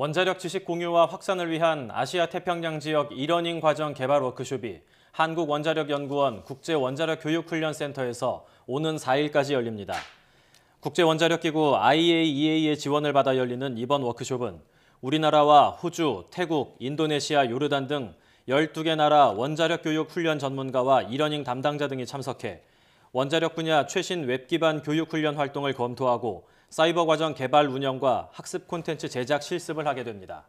원자력 지식 공유와 확산을 위한 아시아 태평양 지역 일러닝 과정 개발 워크숍이 한국원자력연구원 국제원자력교육훈련센터에서 오는 4일까지 열립니다. 국제원자력기구 IAEA의 지원을 받아 열리는 이번 워크숍은 우리나라와 호주, 태국, 인도네시아, 요르단 등 12개 나라 원자력 교육 훈련 전문가와 이러닝 담당자 등이 참석해 원자력 분야 최신 웹 기반 교육 훈련 활동을 검토하고 사이버 과정 개발 운영과 학습 콘텐츠 제작 실습을 하게 됩니다.